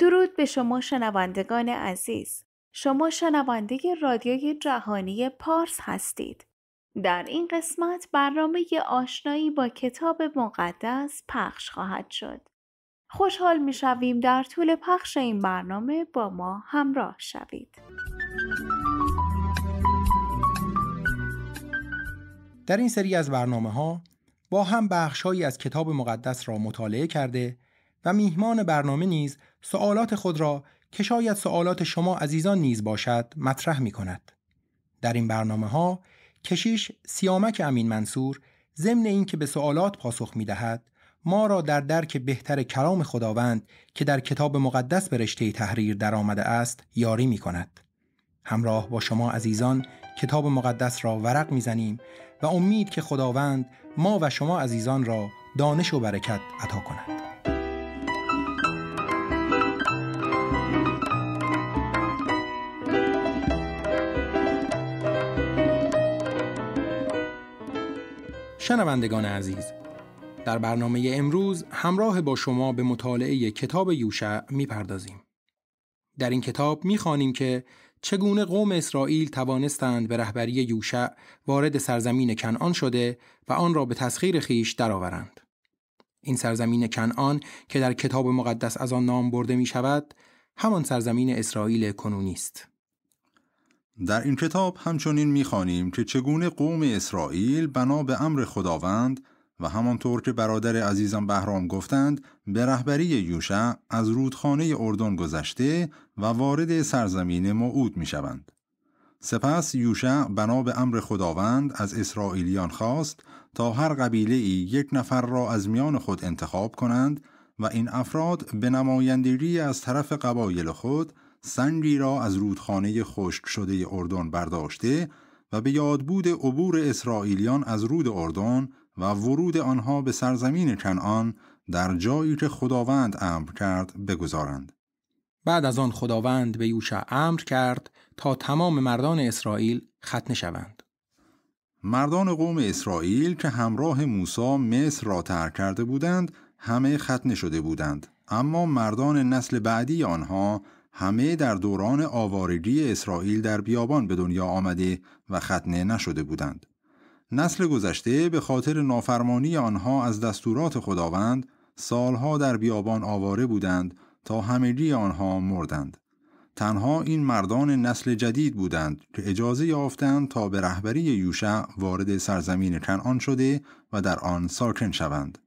درود به شما شنوندگان عزیز. شما شنونده رادیوی جهانی پارس هستید. در این قسمت برنامه آشنایی با کتاب مقدس پخش خواهد شد. خوشحال می در طول پخش این برنامه با ما همراه شوید. در این سری از برنامه ها با هم بخش از کتاب مقدس را مطالعه کرده و میهمان برنامه نیز سوالات خود را که شاید سوالات شما عزیزان نیز باشد مطرح می کند. در این برنامه ها کشیش سیامک امین منصور ضمن اینکه به سوالات پاسخ می دهد ما را در درک بهتر کلام خداوند که در کتاب مقدس به رشته تحریر آمده است یاری می کند. همراه با شما عزیزان کتاب مقدس را ورق میزنیم و امید که خداوند ما و شما عزیزان را دانش و برکت عطا کند. شنوندگان عزیز در برنامه امروز همراه با شما به مطالعه کتاب یوشع میپردازیم در این کتاب میخوانیم که چگونه قوم اسرائیل توانستند به رهبری یوشع وارد سرزمین کنعان شده و آن را به تسخیر خیش درآورند این سرزمین کنعان که در کتاب مقدس از آن نام برده می شود همان سرزمین اسرائیل کنونی است در این کتاب همچنین میخوانیم که چگونه قوم اسرائیل بنا به امر خداوند و همانطور که برادر عزیزم بهرام گفتند به رهبری یوشع از رودخانه اردن گذشته و وارد سرزمین موعود میشوند. سپس یوشع بنا به امر خداوند از اسرائیلیان خواست تا هر قبیله ای یک نفر را از میان خود انتخاب کنند و این افراد به نمایندگی از طرف قبایل خود سنگی را از رودخانه خشک شده اردن برداشته و به یادبود عبور اسرائیلیان از رود اردن و ورود آنها به سرزمین کنعان در جایی که خداوند امر کرد بگذارند. بعد از آن خداوند به یوشع امر کرد تا تمام مردان اسرائیل ختنه شوند. مردان قوم اسرائیل که همراه موسی مصر را ترک کرده بودند همه ختنه شده بودند اما مردان نسل بعدی آنها همه در دوران آوارگی اسرائیل در بیابان به دنیا آمده و ختنه نشده بودند. نسل گذشته به خاطر نافرمانی آنها از دستورات خداوند سالها در بیابان آواره بودند تا همگی آنها مردند. تنها این مردان نسل جدید بودند که اجازه یافتند تا به رهبری یوشع وارد سرزمین کنعان شده و در آن ساکن شوند.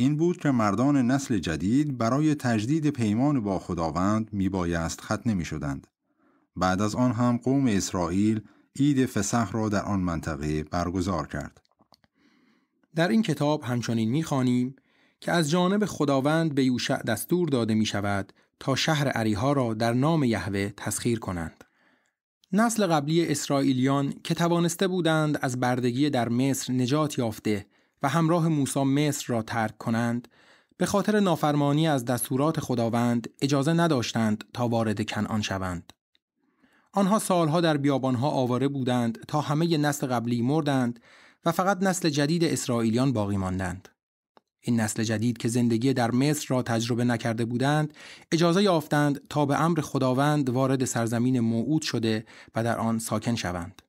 این بود که مردان نسل جدید برای تجدید پیمان با خداوند میبایست ختنه میشدند. بعد از آن هم قوم اسرائیل عید فسح را در آن منطقه برگزار کرد. در این کتاب همچنین میخوانیم که از جانب خداوند به یوشع دستور داده می شود تا شهر عریها را در نام یهوه تسخیر کنند. نسل قبلی اسرائیلیان که توانسته بودند از بردگی در مصر نجات یافته و همراه موسی مصر را ترک کنند به خاطر نافرمانی از دستورات خداوند اجازه نداشتند تا وارد کنعان شوند آنها سالها در بیابانها آواره بودند تا همه نسل قبلی مردند و فقط نسل جدید اسرائیلیان باقی ماندند این نسل جدید که زندگی در مصر را تجربه نکرده بودند اجازه یافتند تا به امر خداوند وارد سرزمین موعود شده و در آن ساکن شوند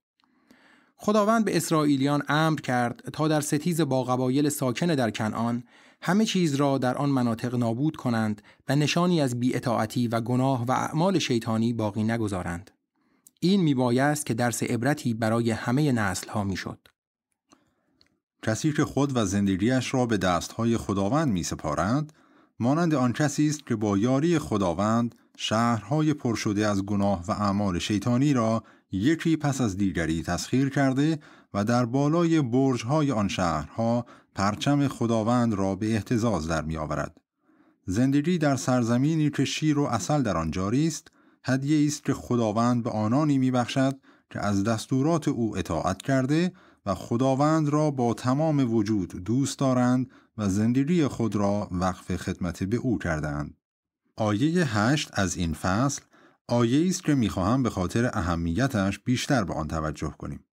خداوند به اسرائیلیان امر کرد تا در ستیز با قبایل ساکن در کنعان همه چیز را در آن مناطق نابود کنند و نشانی از بیاطاعتی و گناه و اعمال شیطانی باقی نگذارند. این میبایست که درس عبرتی برای همه نسل ها میشد. کسی که خود و زندگیش را به دستهای خداوند می سپارند، مانند آن کسی است که با یاری خداوند شهرهای پر شده از گناه و اعمال شیطانی را یکی پس از دیگری تسخیر کرده و در بالای برجهای آن شهرها پرچم خداوند را به احتزاز در می آورد. زندگی در سرزمینی که شیر و اصل در آن جاری است، هدیه است که خداوند به آنانی بخشد که از دستورات او اطاعت کرده و خداوند را با تمام وجود دوست دارند و زندگی خود را وقف خدمت به او کردند. آیه هشت از این فصل آیه است که میخواهم به خاطر اهمیتش بیشتر به آن توجه کنیم.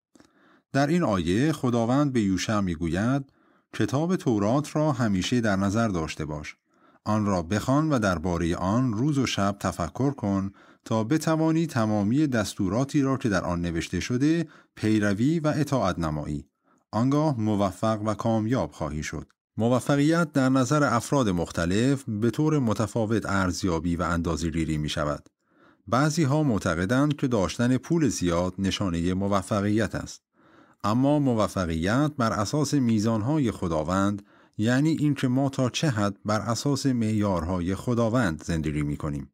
در این آیه خداوند به یوشع میگوید کتاب تورات را همیشه در نظر داشته باش. آن را بخوان و درباره آن روز و شب تفکر کن تا بتوانی تمامی دستوراتی را که در آن نوشته شده پیروی و اطاعت نمایی. آنگاه موفق و کامیاب خواهی شد. موفقیت در نظر افراد مختلف به طور متفاوت ارزیابی و ریری می شود. بعضی ها معتقدند که داشتن پول زیاد نشانه موفقیت است. اما موفقیت بر اساس میزانهای خداوند یعنی اینکه ما تا چه حد بر اساس معیارهای خداوند زندگی می کنیم.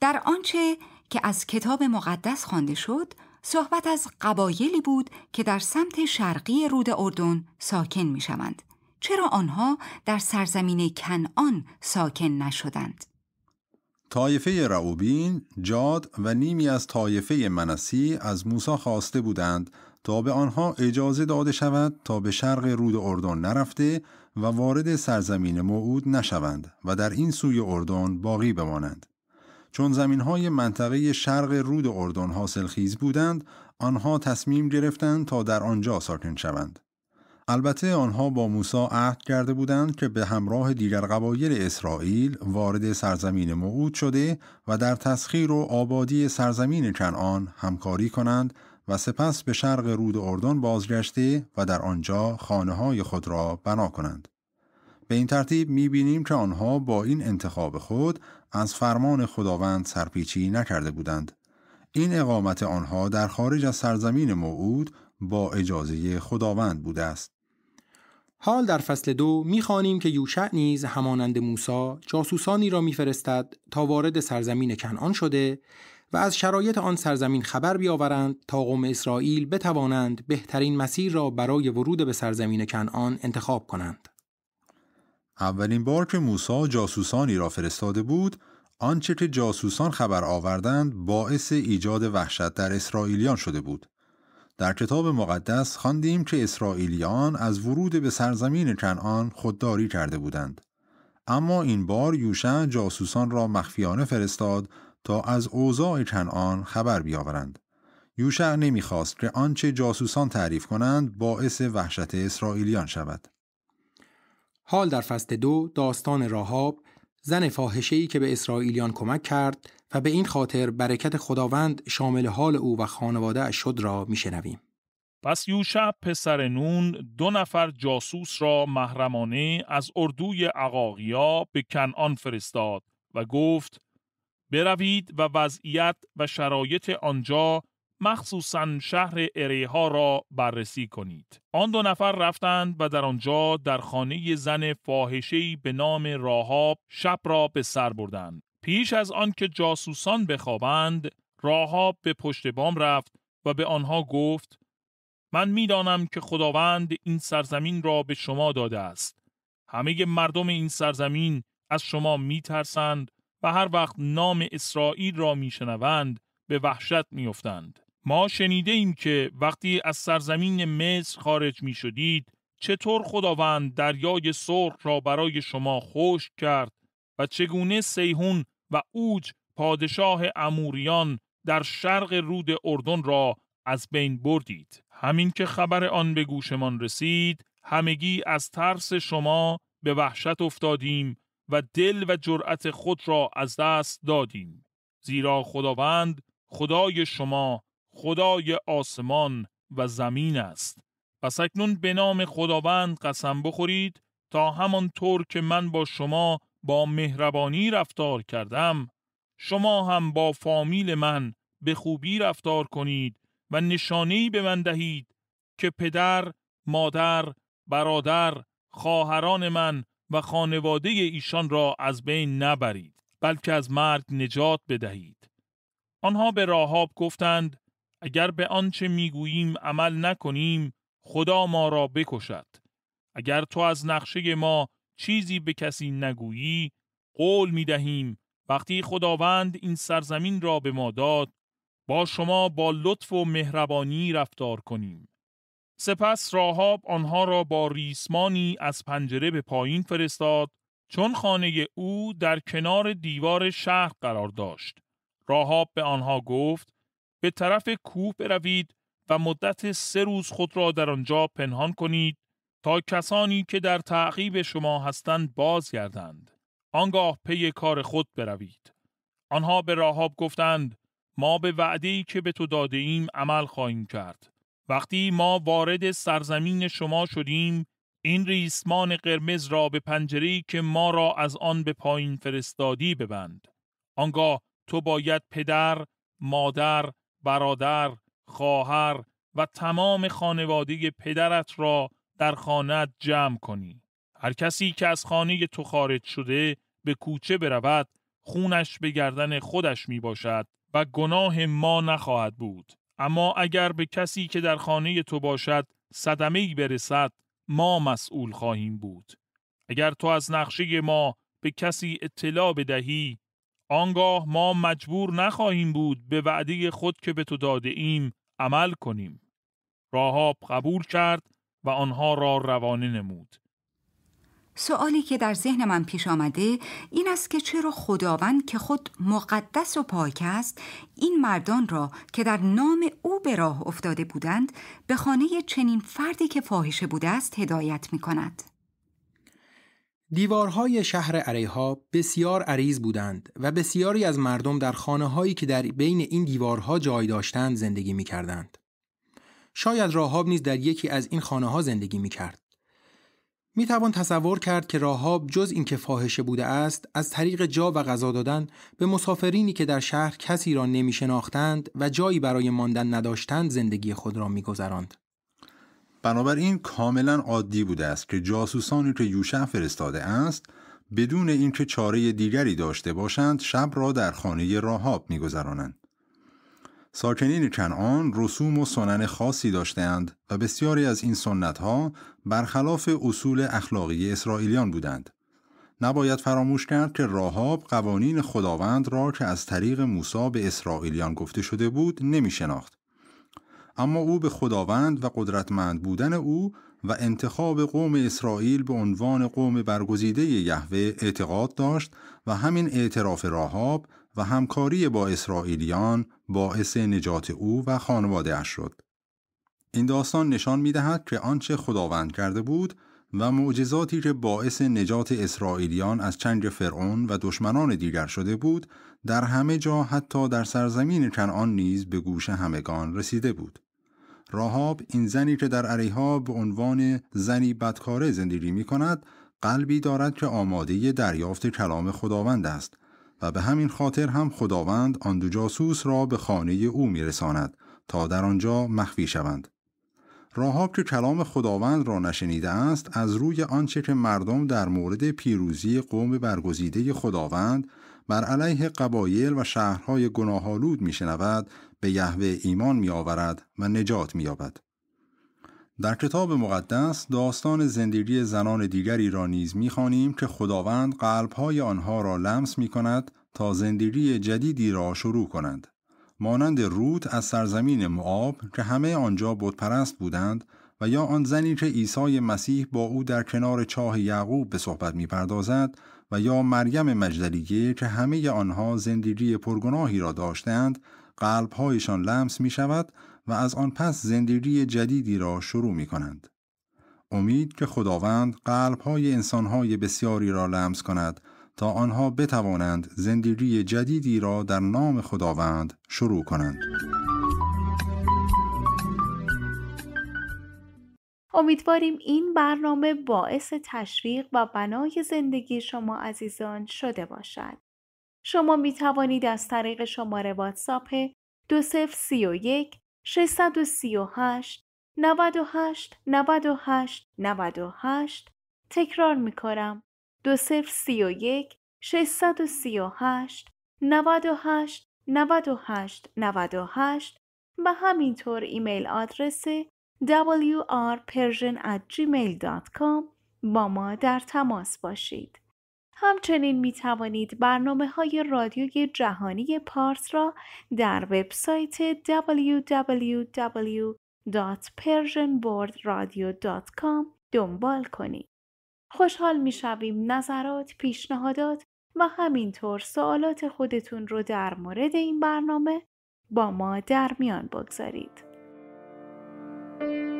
در آنچه که از کتاب مقدس خوانده شد، صحبت از قبایلی بود که در سمت شرقی رود اردن ساکن می شوند. چرا آنها در سرزمین کنعان ساکن نشدند؟ طایفه رعوبین، جاد و نیمی از طایفه منسی از موسی خواسته بودند تا به آنها اجازه داده شود تا به شرق رود اردن نرفته و وارد سرزمین موعود نشوند و در این سوی اردن باقی بمانند. چون زمین های منطقه شرق رود اردن خیز بودند، آنها تصمیم گرفتند تا در آنجا ساکن شوند. البته آنها با موسی عهد کرده بودند که به همراه دیگر قبایل اسرائیل وارد سرزمین موعود شده و در تسخیر و آبادی سرزمین کنعان همکاری کنند و سپس به شرق رود اردن بازگشته و در آنجا خانه های خود را بنا کنند. به این ترتیب می بینیم که آنها با این انتخاب خود از فرمان خداوند سرپیچی نکرده بودند. این اقامت آنها در خارج از سرزمین موعود با اجازه خداوند بوده است. حال در فصل دو میخوانیم که یوشع نیز همانند موسا جاسوسانی را میفرستد تا وارد سرزمین کنعان شده و از شرایط آن سرزمین خبر بیاورند تا قوم اسرائیل بتوانند بهترین مسیر را برای ورود به سرزمین کنعان انتخاب کنند. اولین بار که موسا جاسوسانی را فرستاده بود، آنچه که جاسوسان خبر آوردند باعث ایجاد وحشت در اسرائیلیان شده بود. در کتاب مقدس خواندیم که اسرائیلیان از ورود به سرزمین کنعان خودداری کرده بودند. اما این بار یوشع جاسوسان را مخفیانه فرستاد تا از اوضاع کنعان خبر بیاورند. یوشع نمیخواست که آنچه جاسوسان تعریف کنند باعث وحشت اسرائیلیان شود. حال در فصل دو داستان راهاب زن ای که به اسرائیلیان کمک کرد و به این خاطر برکت خداوند شامل حال او و خانواده شد را میشنویم. پس یوشع پسر نون دو نفر جاسوس را محرمانه از اردوی عقاقیا به کنعان فرستاد و گفت بروید و وضعیت و شرایط آنجا مخصوصا شهر اریها را بررسی کنید. آن دو نفر رفتند و در آنجا در خانه زن فاحشه‌ای به نام راهاب شب را به سر بردند. پیش از آن که جاسوسان بخوابند، راهاب به پشت بام رفت و به آنها گفت: من میدانم که خداوند این سرزمین را به شما داده است. همه مردم این سرزمین از شما میترسند و هر وقت نام اسرائیل را میشنوند به وحشت میافتند. ما شنیده ایم که وقتی از سرزمین مصر خارج می شدید چطور خداوند دریای سرخ را برای شما خوش کرد و چگونه سیهون و اوج پادشاه اموریان در شرق رود اردن را از بین بردید همین که خبر آن به گوشمان رسید همگی از ترس شما به وحشت افتادیم و دل و جرأت خود را از دست دادیم زیرا خداوند خدای شما خدای آسمان و زمین است پس اکنون به نام خداوند قسم بخورید تا همانطور که من با شما با مهربانی رفتار کردم شما هم با فامیل من به خوبی رفتار کنید و نشانهای به من دهید که پدر، مادر، برادر، خواهران من و خانواده ایشان را از بین نبرید بلکه از مرگ نجات بدهید آنها به راهاب گفتند اگر به آنچه میگوییم عمل نکنیم خدا ما را بکشد اگر تو از نقشه ما چیزی به کسی نگویی قول میدهیم وقتی خداوند این سرزمین را به ما داد با شما با لطف و مهربانی رفتار کنیم سپس راهاب آنها را با ریسمانی از پنجره به پایین فرستاد چون خانه او در کنار دیوار شهر قرار داشت راهاب به آنها گفت به طرف کوه بروید و مدت سه روز خود را در آنجا پنهان کنید تا کسانی که در تعقیب شما هستند بازگردند آنگاه پی کار خود بروید آنها به راهاب گفتند ما به ای که به تو داده ایم عمل خواهیم کرد وقتی ما وارد سرزمین شما شدیم این ریسمان قرمز را به پنجری که ما را از آن به پایین فرستادی ببند آنگاه تو باید پدر مادر برادر، خواهر و تمام خانواده پدرت را در خانت جمع کنی. هر کسی که از خانه تو خارج شده به کوچه برود خونش به گردن خودش می باشد و گناه ما نخواهد بود. اما اگر به کسی که در خانه تو باشد صدمه ای برسد ما مسئول خواهیم بود. اگر تو از نقشه ما به کسی اطلاع بدهی آنگاه ما مجبور نخواهیم بود به وعده خود که به تو داده ایم عمل کنیم. راهاب قبول کرد و آنها را روانه نمود. سوالی که در ذهن من پیش آمده این است که چرا خداوند که خود مقدس و پاک است این مردان را که در نام او به راه افتاده بودند به خانه چنین فردی که فاحشه بوده است هدایت می کند. دیوارهای شهر عریها بسیار عریض بودند و بسیاری از مردم در خانه هایی که در بین این دیوارها جای داشتند زندگی می کردند. شاید راهاب نیز در یکی از این خانه ها زندگی می کرد. می توان تصور کرد که راهاب جز که فاحشه بوده است از طریق جا و غذا دادن به مسافرینی که در شهر کسی را نمی شناختند و جایی برای ماندن نداشتند زندگی خود را می گذراند. بنابراین کاملا عادی بوده است که جاسوسانی که یوشع فرستاده است بدون اینکه چاره دیگری داشته باشند شب را در خانه راهاب میگذرانند ساکنین کنعان رسوم و سنن خاصی داشتهاند و بسیاری از این سنت ها برخلاف اصول اخلاقی اسرائیلیان بودند. نباید فراموش کرد که راهاب قوانین خداوند را که از طریق موسی به اسرائیلیان گفته شده بود نمی شناخت اما او به خداوند و قدرتمند بودن او و انتخاب قوم اسرائیل به عنوان قوم برگزیده یهوه اعتقاد داشت و همین اعتراف راهاب و همکاری با اسرائیلیان باعث نجات او و خانواده اش شد. این داستان نشان می دهد که آنچه خداوند کرده بود و معجزاتی که باعث نجات اسرائیلیان از چنگ فرعون و دشمنان دیگر شده بود در همه جا حتی در سرزمین کنعان نیز به گوش همگان رسیده بود. راهاب این زنی که در علیها به عنوان زنی بدکاره زندگی می کند قلبی دارد که آماده دریافت کلام خداوند است و به همین خاطر هم خداوند آن دو جاسوس را به خانه او میرساند تا در آنجا مخفی شوند. راهاب که کلام خداوند را نشنیده است از روی آنچه که مردم در مورد پیروزی قوم برگزیده خداوند بر علیه قبایل و شهرهای گناهالود می شنود به یهوه ایمان می آورد و نجات می یابد. در کتاب مقدس داستان زندگی زنان دیگری را نیز میخوانیم که خداوند قلبهای آنها را لمس می کند تا زندگی جدیدی را شروع کنند. مانند روت از سرزمین معاب که همه آنجا بودپرست بودند و یا آن زنی که عیسی مسیح با او در کنار چاه یعقوب به صحبت می پردازد و یا مریم مجدلیه که همه آنها زندگی پرگناهی را داشتند قلبهایشان لمس می شود و از آن پس زندگی جدیدی را شروع می کنند. امید که خداوند قلبهای انسانهای بسیاری را لمس کند تا آنها بتوانند زندگی جدیدی را در نام خداوند شروع کنند. امیدواریم این برنامه باعث تشویق و بنای زندگی شما عزیزان شده باشد. شما می توانید از طریق شماره واتساپ 2031 638 98 98 98 تکرار می کنم 2031 638 98 98 98 و همینطور ایمیل آدرس wrpersian@gmail.com با ما در تماس باشید. همچنین می توانید برنامه های رادیوی جهانی پارس را در وبسایت www.persianboardradio.com دنبال کنید. خوشحال می شویم نظرات، پیشنهادات و همینطور سوالات خودتون رو در مورد این برنامه با ما در میان بگذارید. Thank you.